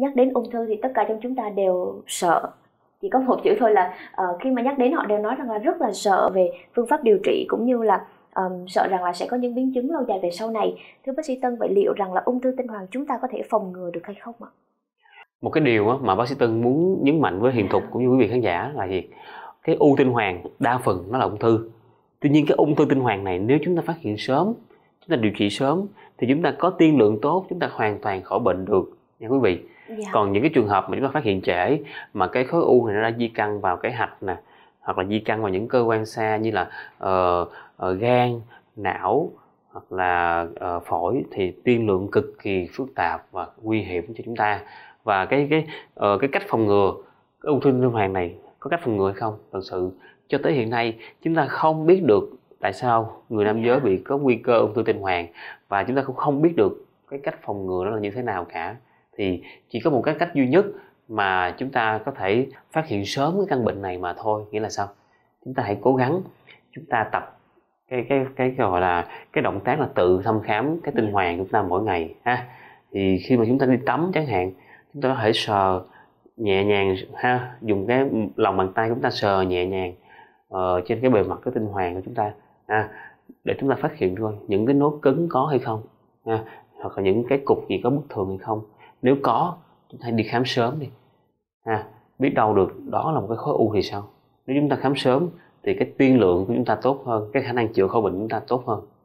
nhắc đến ung thư thì tất cả trong chúng ta đều sợ chỉ có một chữ thôi là uh, khi mà nhắc đến họ đều nói rằng là rất là sợ về phương pháp điều trị cũng như là um, sợ rằng là sẽ có những biến chứng lâu dài về sau này thưa bác sĩ tân vậy liệu rằng là ung thư tinh hoàn chúng ta có thể phòng ngừa được hay không ạ một cái điều mà bác sĩ tân muốn nhấn mạnh với hiền thục cũng như quý vị khán giả là gì cái u tinh hoàn đa phần nó là ung thư tuy nhiên cái ung thư tinh hoàn này nếu chúng ta phát hiện sớm chúng ta điều trị sớm thì chúng ta có tiên lượng tốt chúng ta hoàn toàn khỏi bệnh được nha quý vị dạ. còn những cái trường hợp mà chúng ta phát hiện trễ mà cái khối u này nó đã di căn vào cái hạch nè hoặc là di căn vào những cơ quan xa như là uh, uh, gan não hoặc là uh, phổi thì tiên lượng cực kỳ phức tạp và nguy hiểm cho chúng ta và cái cái uh, cái cách phòng ngừa cái ung thư niêm hoàn này có cách phòng ngừa hay không thật sự cho tới hiện nay chúng ta không biết được tại sao người nam dạ. giới bị có nguy cơ ung thư tinh hoàn và chúng ta cũng không biết được cái cách phòng ngừa đó là như thế nào cả thì chỉ có một cái cách duy nhất mà chúng ta có thể phát hiện sớm cái căn bệnh này mà thôi nghĩa là sao chúng ta hãy cố gắng chúng ta tập cái cái cái gọi là cái động tác là tự thăm khám cái tinh hoàn của chúng ta mỗi ngày ha thì khi mà chúng ta đi tắm chẳng hạn chúng ta có thể sờ nhẹ nhàng ha dùng cái lòng bàn tay chúng ta sờ nhẹ nhàng uh, trên cái bề mặt cái tinh hoàn của chúng ta ha để chúng ta phát hiện thôi những cái nốt cứng có hay không ha hoặc là những cái cục gì có bất thường hay không nếu có chúng ta đi khám sớm đi à, biết đâu được đó là một cái khối u thì sao nếu chúng ta khám sớm thì cái tiên lượng của chúng ta tốt hơn cái khả năng chữa khỏi bệnh chúng ta tốt hơn